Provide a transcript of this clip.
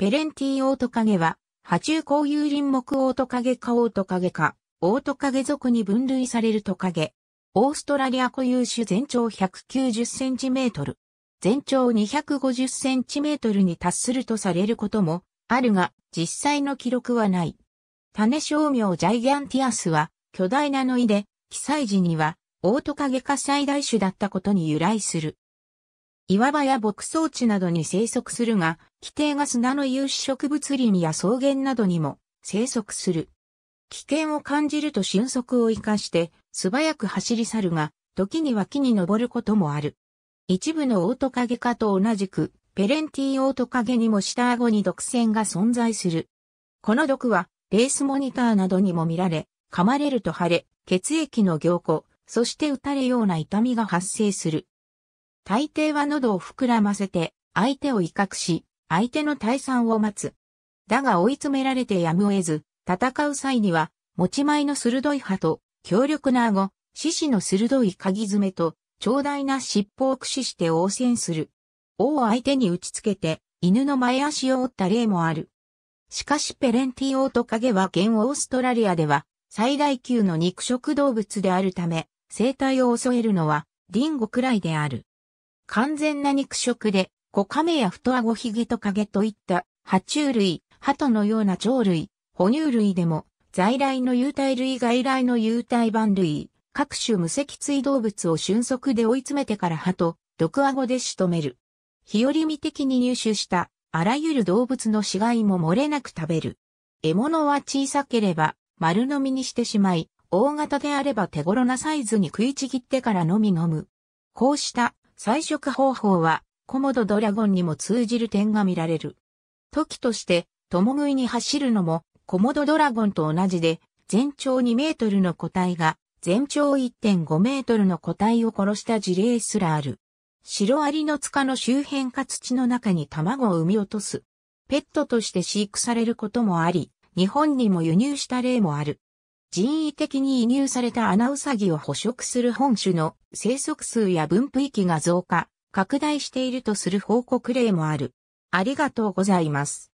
ペレンティオオトカゲは、波中交有林木オオトカゲかオオトカゲか、オオトカゲ族に分類されるトカゲ。オーストラリア固有種全長1 9 0トル。全長2 5 0トルに達するとされることもあるが、実際の記録はない。種商名ジャイギャンティアスは、巨大なノイで、記載時には、オオトカゲ科最大種だったことに由来する。岩場や牧草地などに生息するが、規定が砂の有刺植物林や草原などにも生息する。危険を感じると俊足を生かして素早く走り去るが、時には木に登ることもある。一部のオオトカゲ科と同じく、ペレンティオオトカゲにも下顎に毒腺が存在する。この毒は、レースモニターなどにも見られ、噛まれると腫れ、血液の凝固、そして打たれような痛みが発生する。大抵は喉を膨らませて、相手を威嚇し、相手の退散を待つ。だが追い詰められてやむを得ず、戦う際には、持ち前の鋭い歯と、強力な顎、獅子の鋭い鍵爪と、長大な尻尾を駆使して応戦する。王を相手に打ちつけて、犬の前足を折った例もある。しかしペレンティオートカゲは現オーストラリアでは最大級の肉食動物であるため、生態を襲えるのはリンゴくらいである。完全な肉食で、コカメや太顎ひげとゲといった、爬虫類、鳩のような鳥類、哺乳類でも、在来の有袋類外来の有袋板類、各種無脊椎動物を瞬足で追い詰めてから鳩、と、毒顎で仕留める。日和見的に入手した、あらゆる動物の死骸も漏れなく食べる。獲物は小さければ、丸飲みにしてしまい、大型であれば手頃なサイズに食いちぎってから飲み飲む。こうした採食方法は、コモドドラゴンにも通じる点が見られる。時として、共食いに走るのも、コモドドラゴンと同じで、全長2メートルの個体が、全長1.5メートルの個体を殺した事例すらある。シロアリの塚の周辺か土の中に卵を産み落とす。ペットとして飼育されることもあり、日本にも輸入した例もある。人為的に移入されたアナウサギを捕食する本種の生息数や分布域が増加、拡大しているとする報告例もある。ありがとうございます。